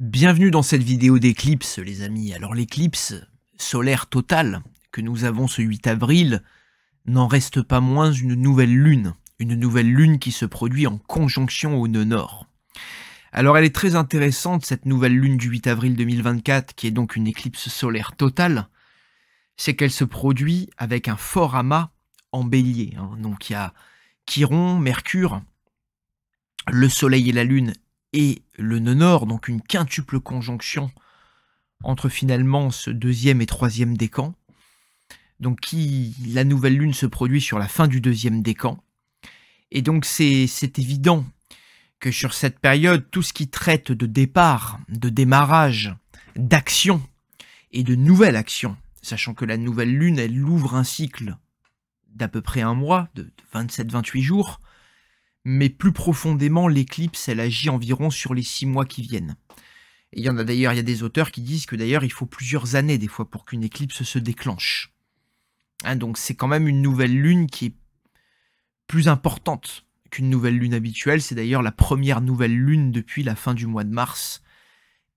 Bienvenue dans cette vidéo d'éclipse les amis. Alors l'éclipse solaire totale que nous avons ce 8 avril n'en reste pas moins une nouvelle lune, une nouvelle lune qui se produit en conjonction au nœud nord. Alors elle est très intéressante cette nouvelle lune du 8 avril 2024 qui est donc une éclipse solaire totale, c'est qu'elle se produit avec un fort amas en bélier. Hein. Donc il y a Chiron, Mercure, le Soleil et la Lune et le nœud nord, donc une quintuple conjonction entre finalement ce deuxième et troisième décan. Donc qui, la nouvelle lune se produit sur la fin du deuxième décan. Et donc c'est évident que sur cette période, tout ce qui traite de départ, de démarrage, d'action et de nouvelle action, sachant que la nouvelle lune, elle ouvre un cycle d'à peu près un mois, de 27-28 jours, mais plus profondément, l'éclipse, elle agit environ sur les six mois qui viennent. Et il y en a d'ailleurs, il y a des auteurs qui disent que d'ailleurs, il faut plusieurs années des fois pour qu'une éclipse se déclenche. Hein, donc c'est quand même une nouvelle lune qui est plus importante qu'une nouvelle lune habituelle. C'est d'ailleurs la première nouvelle lune depuis la fin du mois de mars.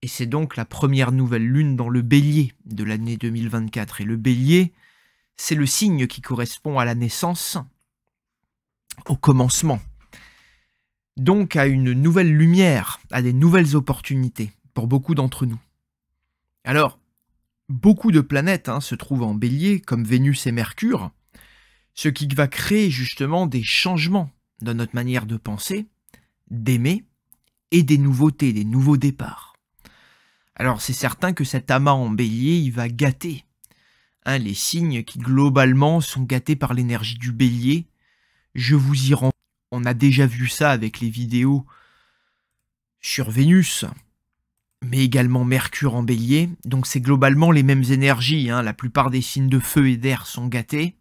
Et c'est donc la première nouvelle lune dans le bélier de l'année 2024. Et le bélier, c'est le signe qui correspond à la naissance, au commencement, donc à une nouvelle lumière, à des nouvelles opportunités pour beaucoup d'entre nous. Alors, beaucoup de planètes hein, se trouvent en bélier, comme Vénus et Mercure, ce qui va créer justement des changements dans notre manière de penser, d'aimer, et des nouveautés, des nouveaux départs. Alors c'est certain que cet amas en bélier, il va gâter. Hein, les signes qui globalement sont gâtés par l'énergie du bélier, je vous y rends on a déjà vu ça avec les vidéos sur Vénus, mais également Mercure en bélier. Donc c'est globalement les mêmes énergies. Hein. La plupart des signes de feu et d'air sont gâtés.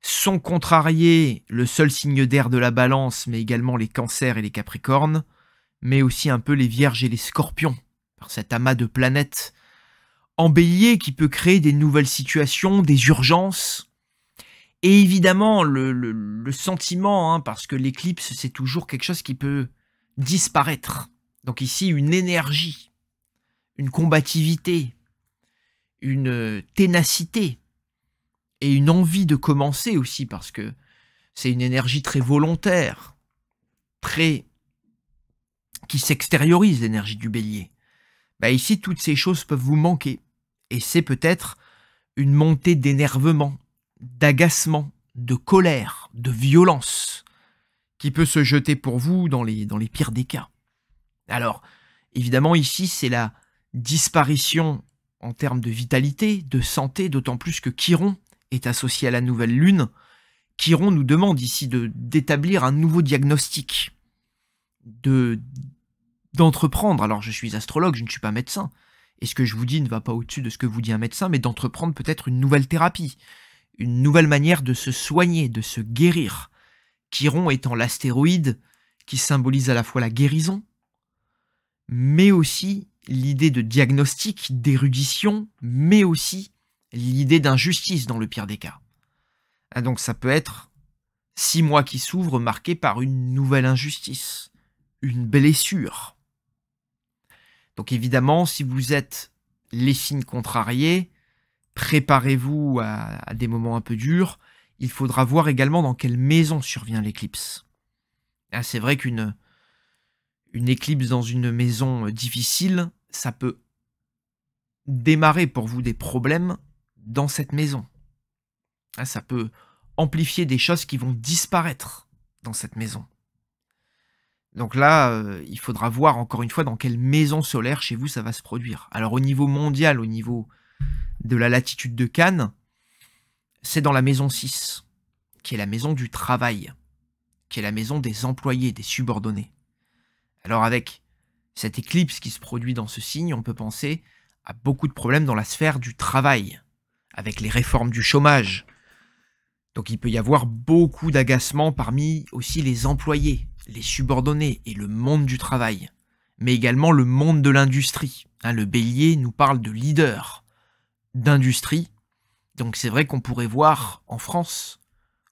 Sont contrariés le seul signe d'air de la balance, mais également les cancers et les capricornes, mais aussi un peu les vierges et les scorpions, par cet amas de planètes en bélier qui peut créer des nouvelles situations, des urgences, et évidemment, le, sentiment, hein, parce que l'éclipse, c'est toujours quelque chose qui peut disparaître. Donc ici, une énergie, une combativité, une euh, ténacité et une envie de commencer aussi, parce que c'est une énergie très volontaire, très qui s'extériorise, l'énergie du bélier. Bah ici, toutes ces choses peuvent vous manquer. Et c'est peut-être une montée d'énervement, d'agacement, de colère, de violence qui peut se jeter pour vous dans les, pires des cas. Alors, évidemment, ici, c'est la disparition en termes de vitalité, de santé, d'autant plus que Chiron est associé à la nouvelle lune. Chiron nous demande ici d'établir un nouveau diagnostic, de d'entreprendre. Alors je suis astrologue, je ne suis pas médecin, et ce que je vous dis ne va pas au-dessus de ce que vous dit un médecin, mais d'entreprendre peut-être une nouvelle thérapie, une nouvelle manière de se soigner, de se guérir. Chiron étant l'astéroïde qui symbolise à la fois la guérison, mais aussi l'idée de diagnostic, d'érudition, mais aussi l'idée d'injustice dans le pire des cas. Ah, donc ça peut être six mois qui s'ouvrent marqués par une nouvelle injustice, une blessure. Donc évidemment, si vous êtes les signes contrariés, préparez-vous à, des moments un peu durs. Il faudra voir également dans quelle maison survient l'éclipse. Ah, c'est vrai qu'une une éclipse dans une maison euh, difficile, ça peut démarrer pour vous des problèmes dans cette maison. Ah, ça peut amplifier des choses qui vont disparaître dans cette maison. Donc là, euh, il faudra voir encore une fois dans quelle maison solaire chez vous ça va se produire. Alors au niveau mondial, au niveau de la latitude de Cannes, c'est dans la maison 6, qui est la maison du travail, qui est la maison des employés, des subordonnés. Alors avec cette éclipse qui se produit dans ce signe, on peut penser à beaucoup de problèmes dans la sphère du travail, avec les réformes du chômage. Donc il peut y avoir beaucoup d'agacement parmi aussi les employés, les subordonnés et le monde du travail, mais également le monde de l'industrie. Hein, le bélier nous parle de leader, d'industrie. Donc c'est vrai qu'on pourrait voir en France,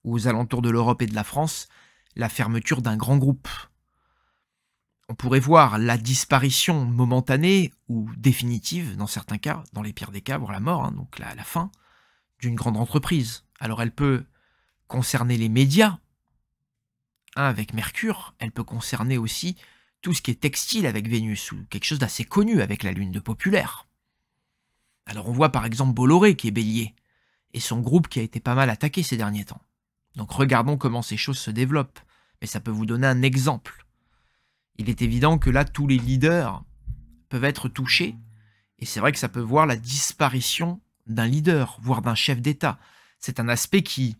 ou aux alentours de l'Europe et de la France, la fermeture d'un grand groupe. On pourrait voir la disparition momentanée ou définitive, dans certains cas, dans les pires des cas, voire la mort, hein, donc la, fin, d'une grande entreprise. Alors elle peut concerner les médias, hein, avec Mercure, elle peut concerner aussi tout ce qui est textile avec Vénus, ou quelque chose d'assez connu avec la Lune de Populaire. Alors on voit par exemple Bolloré qui est bélier, et son groupe qui a été pas mal attaqué ces derniers temps. Donc regardons comment ces choses se développent, mais ça peut vous donner un exemple. Il est évident que là tous les leaders peuvent être touchés, et c'est vrai que ça peut voir la disparition d'un leader, voire d'un chef d'État. C'est un aspect qui,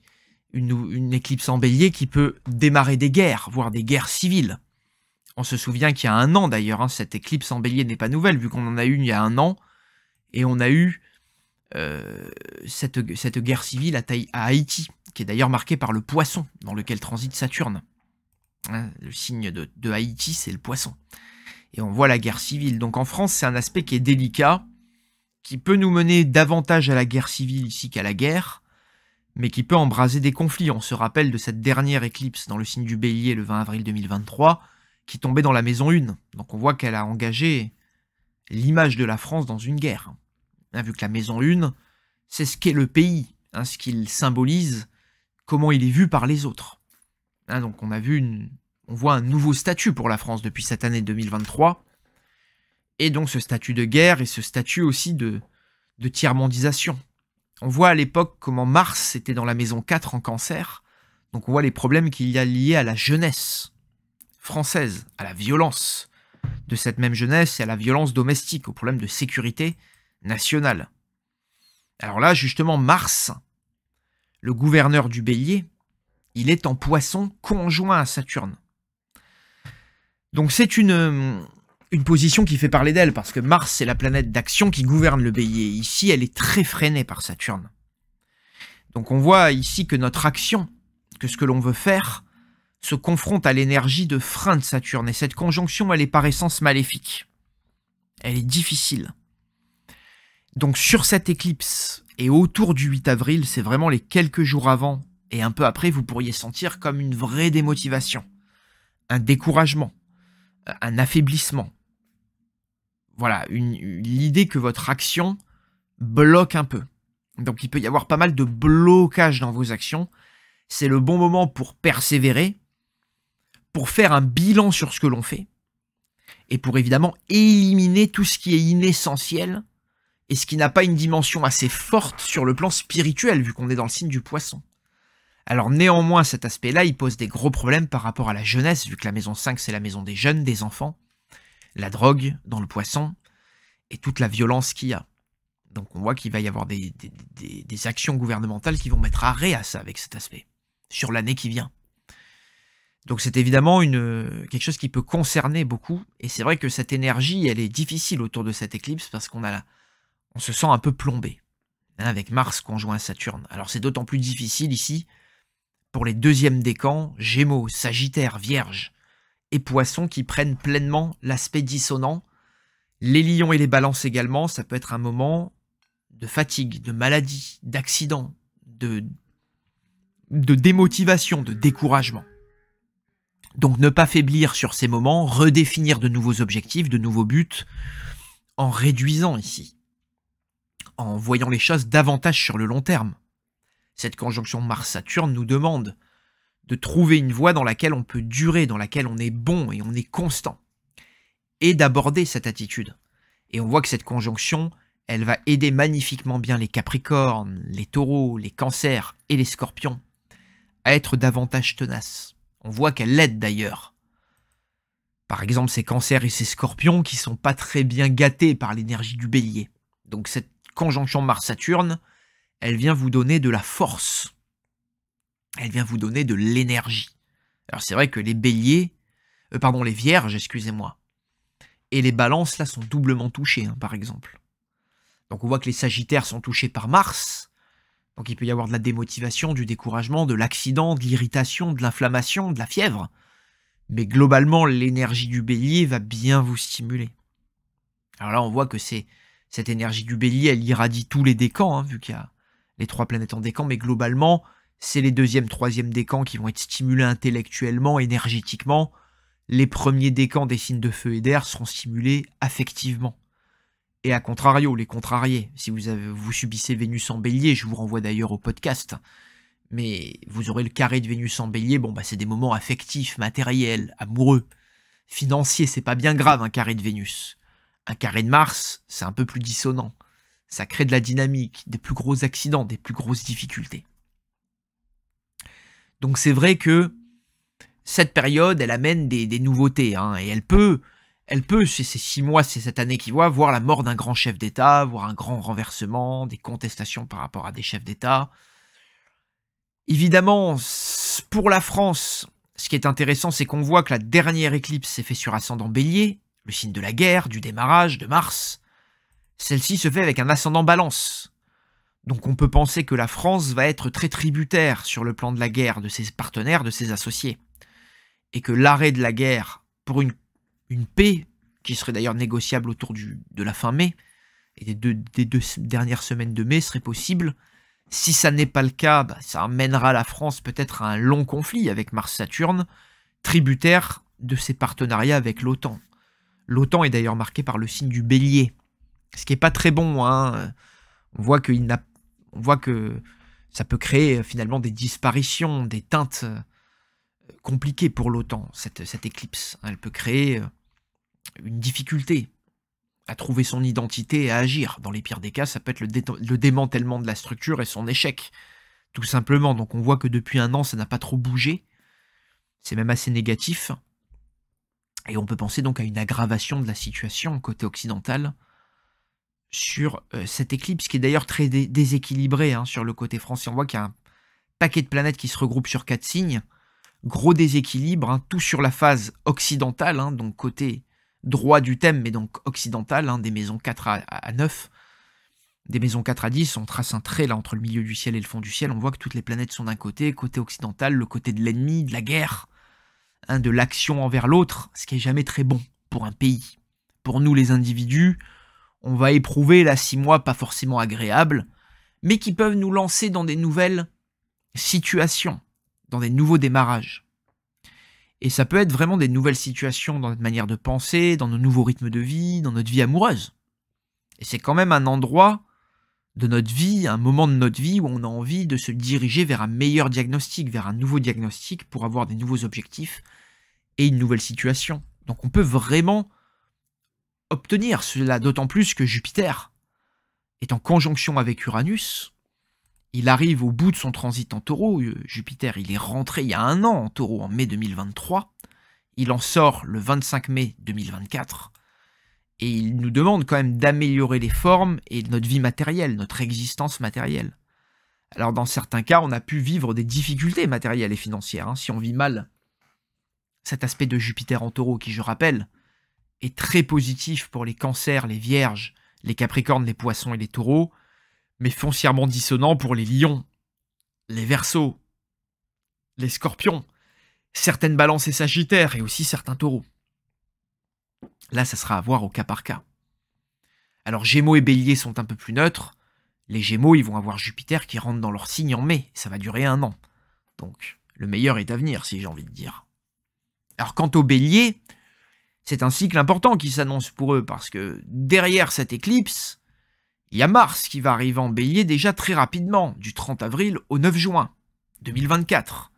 une, une, éclipse en bélier qui peut démarrer des guerres, voire des guerres civiles. On se souvient qu'il y a un an d'ailleurs, hein, cette éclipse en bélier n'est pas nouvelle, vu qu'on en a une il y a un an, et on a eu euh, cette, guerre civile à, Haïti, qui est d'ailleurs marquée par le poisson dans lequel transite Saturne. Hein, le signe de, de Haïti, c'est le poisson. Et on voit la guerre civile. Donc en France, c'est un aspect qui est délicat, qui peut nous mener davantage à la guerre civile ici qu'à la guerre, mais qui peut embraser des conflits. On se rappelle de cette dernière éclipse dans le signe du bélier le 20 avril 2023, qui tombait dans la maison 1. Donc on voit qu'elle a engagé l'image de la France dans une guerre. Hein, vu que la maison 1, c'est ce qu'est le pays, hein, ce qu'il symbolise, comment il est vu par les autres. Hein, donc on a vu on voit un nouveau statut pour la France depuis cette année 2023, et donc ce statut de guerre et ce statut aussi de, de tiers-mondisation. On voit à l'époque comment Mars était dans la maison 4 en cancer, donc on voit les problèmes qu'il y a liés à la jeunesse française, à la violence de cette même jeunesse et à la violence domestique, aux problèmes de sécurité nationale. Alors là, justement, Mars, le gouverneur du bélier, il est en poisson conjoint à Saturne. Donc c'est une, une position qui fait parler d'elle, parce que Mars, c'est la planète d'action qui gouverne le bélier. Ici, elle est très freinée par Saturne. Donc on voit ici que notre action, que ce que l'on veut faire, se confronte à l'énergie de frein de Saturne. Et cette conjonction, elle est par essence maléfique. Elle est difficile. Donc sur cette éclipse et autour du 8 avril, c'est vraiment les quelques jours avant et un peu après, vous pourriez sentir comme une vraie démotivation, un découragement, euh, un affaiblissement. Voilà, l'idée que votre action bloque un peu. Donc il peut y avoir pas mal de blocage dans vos actions. C'est le bon moment pour persévérer, pour faire un bilan sur ce que l'on fait, et pour évidemment éliminer tout ce qui est inessentiel et ce qui n'a pas une dimension assez forte sur le plan spirituel, vu qu'on est dans le signe du poisson. Alors néanmoins, cet aspect-là, il pose des gros problèmes par rapport à la jeunesse, vu que la maison 5, c'est la maison des jeunes, des enfants, la drogue dans le poisson, et toute la violence qu'il y a. Donc on voit qu'il va y avoir des, actions gouvernementales qui vont mettre arrêt à ça avec cet aspect, sur l'année qui vient. Donc c'est évidemment une, quelque chose qui peut concerner beaucoup, et c'est vrai que cette énergie, elle est difficile autour de cette éclipse, parce qu'on a la, on se sent un peu plombé, hein, avec Mars conjoint Saturne. Alors c'est d'autant plus difficile ici pour les deuxièmes camps, Gémeaux, Sagittaire, Vierge et Poissons qui prennent pleinement l'aspect dissonant. Les lions et les balances également, ça peut être un moment de fatigue, de maladie, d'accident, de, de démotivation, de découragement. Donc ne pas faiblir sur ces moments, redéfinir de nouveaux objectifs, de nouveaux buts, en réduisant ici en voyant les choses davantage sur le long terme. Cette conjonction Mars-Saturne nous demande de trouver une voie dans laquelle on peut durer, dans laquelle on est bon et on est constant, et d'aborder cette attitude. Et on voit que cette conjonction, elle va aider magnifiquement bien les Capricornes, les Taureaux, les Cancers et les Scorpions à être davantage tenaces. On voit qu'elle l'aide d'ailleurs. Par exemple, ces Cancers et ces Scorpions qui sont pas très bien gâtés par l'énergie du Bélier. Donc cette conjonction Mars-Saturne, elle vient vous donner de la force. Elle vient vous donner de l'énergie. Alors c'est vrai que les béliers, euh, pardon, les vierges, excusez-moi, et les balances, là, sont doublement touchés, hein, par exemple. Donc on voit que les sagittaires sont touchés par Mars, donc il peut y avoir de la démotivation, du découragement, de l'accident, de l'irritation, de l'inflammation, de la fièvre. Mais globalement, l'énergie du bélier va bien vous stimuler. Alors là, on voit que c'est cette énergie du bélier, elle irradie tous les décans, hein, vu qu'il y a les trois planètes en décans, mais globalement, c'est les deuxièmes, troisièmes décans qui vont être stimulés intellectuellement, énergétiquement. Les premiers décans des signes de feu et d'air seront stimulés affectivement. Et à contrario, les contrariés, si vous, vous subissez Vénus en bélier, je vous renvoie d'ailleurs au podcast, mais vous aurez le carré de Vénus en bélier, bon bah c'est des moments affectifs, matériels, amoureux, financiers, c'est pas bien grave un carré de Vénus. Un carré de Mars, c'est un peu plus dissonant. Ça crée de la dynamique, des plus gros accidents, des plus grosses difficultés. Donc c'est vrai que cette période, elle amène des, nouveautés, hein, et elle peut, elle peut, c'est ces six mois, c'est cette année qui voit, voir la mort d'un grand chef d'État, voir un grand renversement, des contestations par rapport à des chefs d'État. Évidemment, pour la France, ce qui est intéressant, c'est qu'on voit que la dernière éclipse s'est faite sur ascendant bélier, le signe de la guerre, du démarrage, de Mars. Celle-ci se fait avec un ascendant balance. Donc on peut penser que la France va être très tributaire sur le plan de la guerre de ses partenaires, de ses associés. Et que l'arrêt de la guerre pour une, paix, qui serait d'ailleurs négociable autour de la fin mai, et des deux, dernières semaines de mai serait possible. Si ça n'est pas le cas, bah, ça amènera la France peut-être à un long conflit avec Mars-Saturne, tributaire de ses partenariats avec l'OTAN. L'OTAN est d'ailleurs marqué par le signe du bélier, ce qui n'est pas très bon. Hein. On, voit n'a, voit que ça peut créer euh, finalement des disparitions, des teintes euh, compliquées pour l'OTAN, cette, éclipse. Hein, elle peut créer euh, une difficulté à trouver son identité et à agir. Dans les pires des cas, ça peut être le, démantèlement de la structure et son échec, tout simplement. Donc on voit que depuis un an, ça n'a pas trop bougé. C'est même assez négatif. Et on peut penser donc à une aggravation de la situation côté occidental sur euh, cette éclipse qui est d'ailleurs très déséquilibrée hein, sur le côté français. On voit qu'il y a un paquet de planètes qui se regroupent sur quatre signes. Gros déséquilibre, hein, tout sur la phase occidentale, hein, donc côté droit du thème, mais donc occidental, des maisons 4 à, 9, des maisons 4 à 10. On trace un trait là entre le milieu du ciel et le fond du ciel. On voit que toutes les planètes sont d'un côté, côté occidental, le côté de l'ennemi, de la guerre un hein, de l'action envers l'autre, ce qui est jamais très bon pour un pays. Pour nous les individus, on va éprouver là six mois pas forcément agréable, mais qui peuvent nous lancer dans des nouvelles situations, dans des nouveaux démarrages. Et ça peut être vraiment des nouvelles situations dans notre manière de penser, dans nos nouveaux rythmes de vie, dans notre vie amoureuse. Et c'est quand même un endroit de notre vie, un moment de notre vie où on a envie de se diriger vers un meilleur diagnostic, vers un nouveau diagnostic pour avoir des nouveaux objectifs et une nouvelle situation. Donc on peut vraiment obtenir cela, d'autant plus que Jupiter est en conjonction avec Uranus. Il arrive au bout de son transit en taureau. Euh, Jupiter, il est rentré il y a un an en taureau, en mai 2023. Il en sort le 25 mai 2024 et il nous demande quand même d'améliorer les formes et notre vie matérielle, notre existence matérielle. Alors dans certains cas, on a pu vivre des difficultés matérielles et financières, hein. si on vit mal. Cet aspect de Jupiter en taureau, qui je rappelle, est très positif pour les cancers, les vierges, les capricornes, les poissons et les taureaux, mais foncièrement dissonant pour les lions, les versos, les scorpions, certaines balances et sagittaires, et aussi certains taureaux. Là, ça sera à voir au cas par cas. Alors Gémeaux et Bélier sont un peu plus neutres. Les Gémeaux, ils vont avoir Jupiter qui rentre dans leur signe en mai. Ça va durer un an. Donc, le meilleur est à venir, si j'ai envie de dire. Alors quant aux Béliers, c'est un cycle important qui s'annonce pour eux, parce que derrière cette éclipse, il y a Mars qui va arriver en Bélier déjà très rapidement, du 30 avril au 9 juin 2024.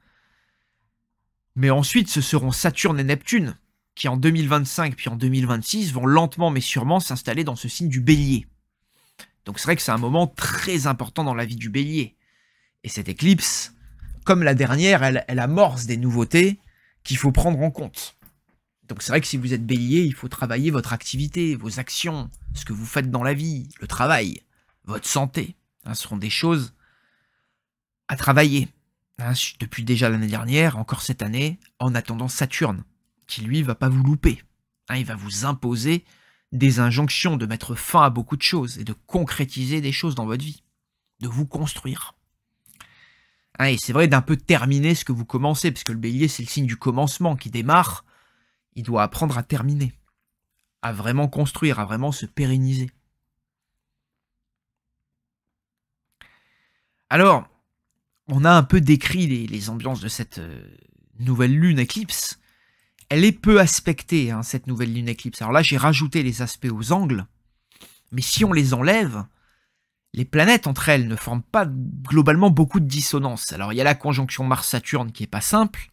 Mais ensuite, ce seront Saturne et Neptune qui en 2025 puis en 2026 vont lentement mais sûrement s'installer dans ce signe du bélier. Donc c'est vrai que c'est un moment très important dans la vie du bélier. Et cette éclipse, comme la dernière, elle, amorce des nouveautés qu'il faut prendre en compte. Donc c'est vrai que si vous êtes bélier, il faut travailler votre activité, vos actions, ce que vous faites dans la vie, le travail, votre santé. Hein, ce seront des choses à travailler. Hein, depuis déjà l'année dernière, encore cette année, en attendant Saturne qui lui va pas vous louper. Hein, il va vous imposer des injonctions de mettre fin à beaucoup de choses et de concrétiser des choses dans votre vie, de vous construire. Hein, et c'est vrai d'un peu terminer ce que vous commencez, parce que le bélier c'est le signe du commencement qui démarre, il doit apprendre à terminer, à vraiment construire, à vraiment se pérenniser. Alors, on a un peu décrit les ambiances de cette euh, nouvelle lune éclipse, elle est peu aspectée, hein, cette nouvelle lune éclipse. Alors là, j'ai rajouté les aspects aux angles, mais si on les enlève, les planètes entre elles ne forment pas globalement beaucoup de dissonance. Alors il y a la conjonction Mars-Saturne qui est pas simple,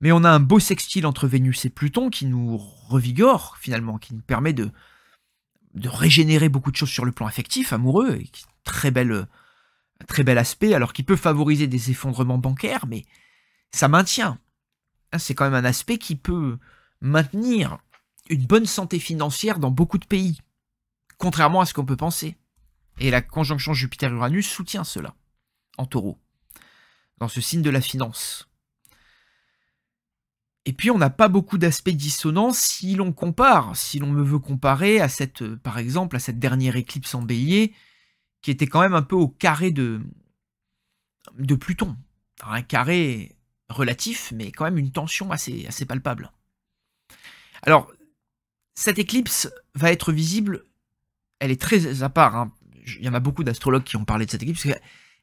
mais on a un beau sextile entre Vénus et Pluton qui nous revigore finalement, qui nous permet de, de régénérer beaucoup de choses sur le plan affectif, amoureux, et qui, très belle, très bel aspect, alors qui peut favoriser des effondrements bancaires, mais ça maintient. Hein, c'est quand même un aspect qui peut maintenir une bonne santé financière dans beaucoup de pays, contrairement à ce qu'on peut penser. Et la conjonction Jupiter-Uranus soutient cela, en taureau, dans ce signe de la finance. Et puis on n'a pas beaucoup d'aspects dissonants si l'on compare, si l'on me veut comparer à cette, euh, par exemple, à cette dernière éclipse en bélier, qui était quand même un peu au carré de, de Pluton. Un carré relatif, mais quand même une tension assez, palpable. Alors, cette éclipse va être visible, elle est très à part, hein. il y en a beaucoup d'astrologues qui ont parlé de cette éclipse,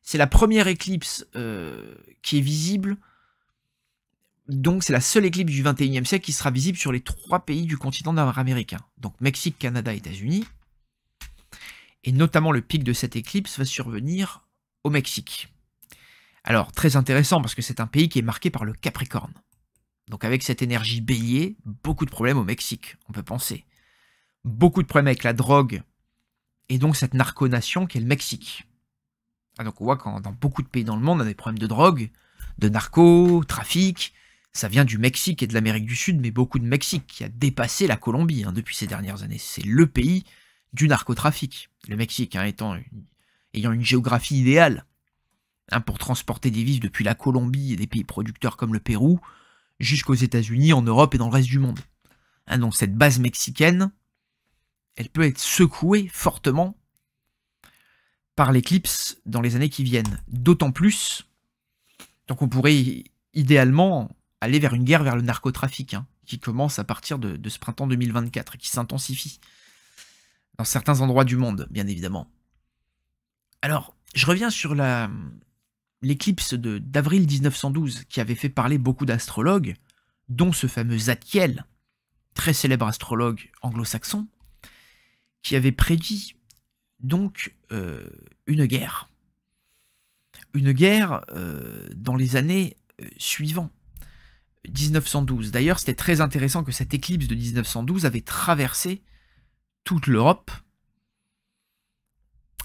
c'est la première éclipse euh, qui est visible, donc c'est la seule éclipse du 21e siècle qui sera visible sur les trois pays du continent nord-américain, donc Mexique, Canada, États-Unis, et notamment le pic de cette éclipse va survenir au Mexique. Alors, très intéressant parce que c'est un pays qui est marqué par le Capricorne. Donc avec cette énergie bélier, beaucoup de problèmes au Mexique, on peut penser. Beaucoup de problèmes avec la drogue et donc cette narco-nation qu'est le Mexique. Ah, donc on voit que dans beaucoup de pays dans le monde, on a des problèmes de drogue, de narco, trafic. Ça vient du Mexique et de l'Amérique du Sud, mais beaucoup de Mexique qui a dépassé la Colombie hein, depuis ces dernières années. C'est le pays du narcotrafic. Le Mexique hein, étant ayant une géographie idéale Hein, pour transporter des vices depuis la Colombie et des pays producteurs comme le Pérou jusqu'aux États-Unis, en Europe et dans le reste du monde. Hein, donc cette base mexicaine, elle peut être secouée fortement par l'éclipse dans les années qui viennent. D'autant plus, donc on pourrait idéalement aller vers une guerre vers le narcotrafic, hein, qui commence à partir de, de, ce printemps 2024 et qui s'intensifie dans certains endroits du monde, bien évidemment. Alors, je reviens sur la, l'éclipse d'avril 1912 qui avait fait parler beaucoup d'astrologues, dont ce fameux Zadkiel, très célèbre astrologue anglo-saxon, qui avait prédit donc euh, une guerre. Une guerre euh, dans les années euh, suivantes. 1912. D'ailleurs, c'était très intéressant que cette éclipse de 1912 avait traversé toute l'Europe,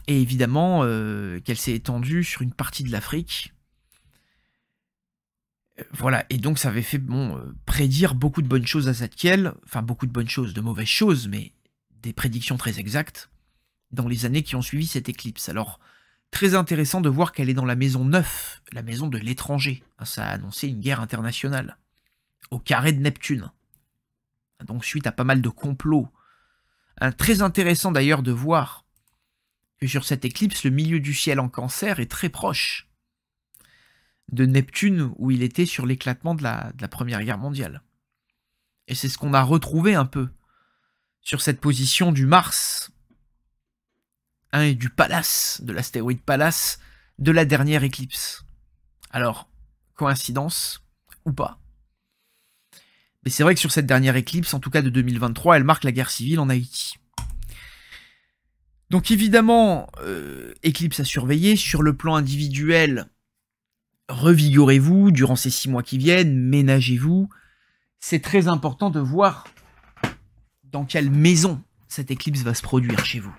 et évidemment euh, qu'elle s'est étendue sur une partie de l'Afrique. Euh, voilà, et donc ça avait fait bon, euh, prédire beaucoup de bonnes choses à cette Zadkiel, enfin beaucoup de bonnes choses, de mauvaises choses, mais des prédictions très exactes dans les années qui ont suivi cette éclipse. Alors, très intéressant de voir qu'elle est dans la maison 9, la maison de l'étranger. Hein, ça a annoncé une guerre internationale, au carré de Neptune. Donc, suite à pas mal de complots. Un, très intéressant d'ailleurs de voir que sur cette éclipse, le milieu du ciel en cancer est très proche de Neptune où il était sur l'éclatement de la, Première Guerre mondiale. Et c'est ce qu'on a retrouvé un peu sur cette position du Mars hein, et du palace, de l'astéroïde palace, de la dernière éclipse. Alors, coïncidence ou pas Mais c'est vrai que sur cette dernière éclipse, en tout cas de 2023, elle marque la guerre civile en Haïti. Donc évidemment, éclipse euh, à surveiller sur le plan individuel. Revigorez-vous durant ces six mois qui viennent, ménagez-vous. C'est très important de voir dans quelle maison cette éclipse va se produire chez vous.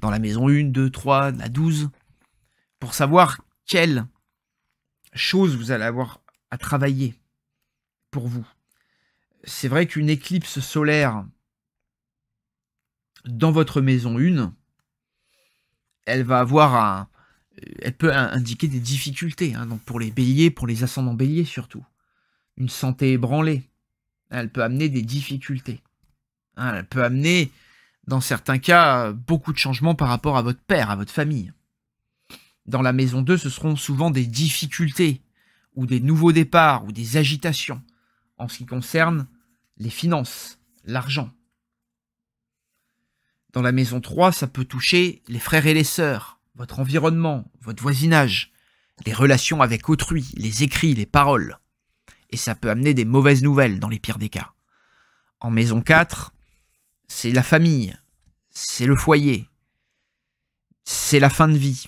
Dans la maison 1, 2, 3, la 12, pour savoir quelle chose vous allez avoir à travailler pour vous. C'est vrai qu'une éclipse solaire dans votre maison 1, elle va avoir un, elle peut indiquer des difficultés, hein, donc pour les béliers, pour les ascendants béliers surtout. Une santé ébranlée, elle peut amener des difficultés. Hein, elle peut amener, dans certains cas, beaucoup de changements par rapport à votre père, à votre famille. Dans la maison 2, ce seront souvent des difficultés, ou des nouveaux départs, ou des agitations, en ce qui concerne les finances, l'argent. Dans la maison 3, ça peut toucher les frères et les sœurs, votre environnement, votre voisinage, les relations avec autrui, les écrits, les paroles. Et ça peut amener des mauvaises nouvelles dans les pires des cas. En maison 4, c'est la famille, c'est le foyer, c'est la fin de vie.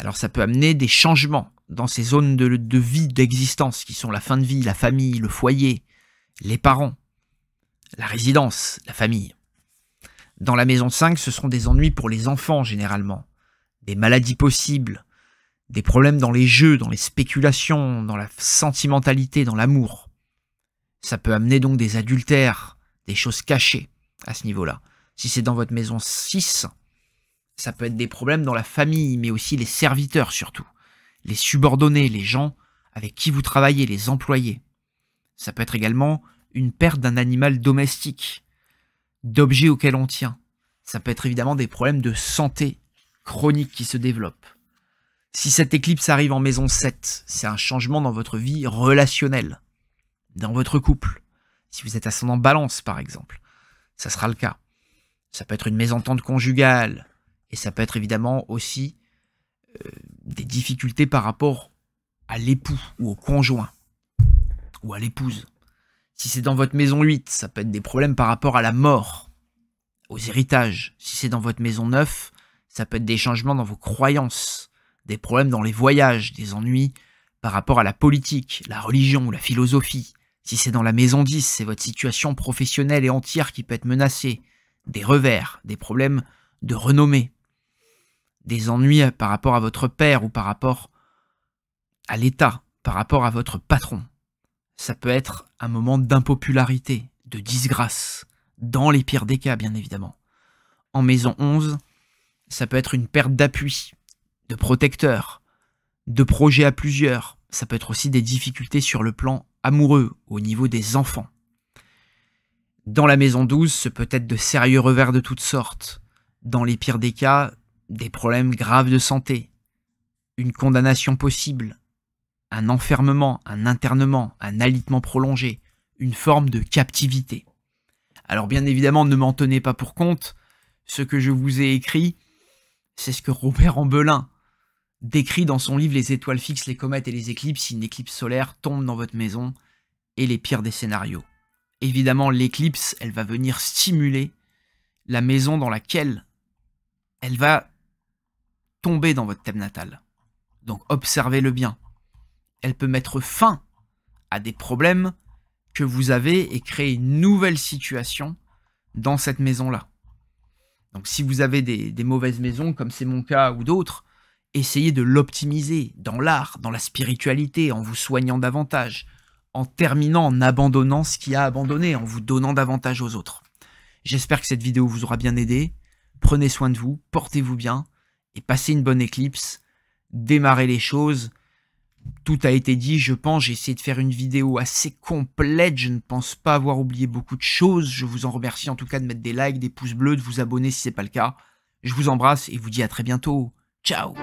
Alors ça peut amener des changements dans ces zones de, de vie, d'existence, qui sont la fin de vie, la famille, le foyer, les parents, la résidence, la famille. Dans la maison 5, ce seront des ennuis pour les enfants généralement, des maladies possibles, des problèmes dans les jeux, dans les spéculations, dans la sentimentalité, dans l'amour. Ça peut amener donc des adultères, des choses cachées à ce niveau-là. Si c'est dans votre maison 6, ça peut être des problèmes dans la famille, mais aussi les serviteurs surtout, les subordonnés, les gens avec qui vous travaillez, les employés. Ça peut être également une perte d'un animal domestique, d'objets auxquels on tient. Ça peut être évidemment des problèmes de santé chronique qui se développent. Si cette éclipse arrive en maison 7, c'est un changement dans votre vie relationnelle, dans votre couple. Si vous êtes ascendant balance, par exemple, ça sera le cas. Ça peut être une mésentente conjugale, et ça peut être évidemment aussi euh, des difficultés par rapport à l'époux ou au conjoint, ou à l'épouse. Si c'est dans votre maison 8, ça peut être des problèmes par rapport à la mort, aux héritages. Si c'est dans votre maison 9, ça peut être des changements dans vos croyances, des problèmes dans les voyages, des ennuis par rapport à la politique, la religion ou la philosophie. Si c'est dans la maison 10, c'est votre situation professionnelle et entière qui peut être menacée, des revers, des problèmes de renommée, des ennuis par rapport à votre père ou par rapport à l'État, par rapport à votre patron ça peut être un moment d'impopularité, de disgrâce, dans les pires des cas, bien évidemment. En maison 11, ça peut être une perte d'appui, de protecteur, de projet à plusieurs. Ça peut être aussi des difficultés sur le plan amoureux, au niveau des enfants. Dans la maison 12, ce peut être de sérieux revers de toutes sortes. Dans les pires des cas, des problèmes graves de santé, une condamnation possible, un enfermement, un internement, un alitement prolongé, une forme de captivité. Alors bien évidemment, ne m'en tenez pas pour compte, ce que je vous ai écrit, c'est ce que Robert Ambelin décrit dans son livre Les étoiles fixes, les comètes et les éclipses une éclipse solaire tombe dans votre maison, et les pires des scénarios. Évidemment, l'éclipse, elle va venir stimuler la maison dans laquelle elle va tomber dans votre thème natal. Donc observez-le bien, elle peut mettre fin à des problèmes que vous avez et créer une nouvelle situation dans cette maison-là. Donc si vous avez des, mauvaises maisons, comme c'est mon cas ou d'autres, essayez de l'optimiser dans l'art, dans la spiritualité, en vous soignant davantage, en terminant, en abandonnant ce qui a abandonné, en vous donnant davantage aux autres. J'espère que cette vidéo vous aura bien aidé. Prenez soin de vous, portez-vous bien et passez une bonne éclipse. Démarrez les choses tout a été dit, je pense. J'ai essayé de faire une vidéo assez complète. Je ne pense pas avoir oublié beaucoup de choses. Je vous en remercie en tout cas de mettre des likes, des pouces bleus, de vous abonner si ce n'est pas le cas. Je vous embrasse et vous dis à très bientôt. Ciao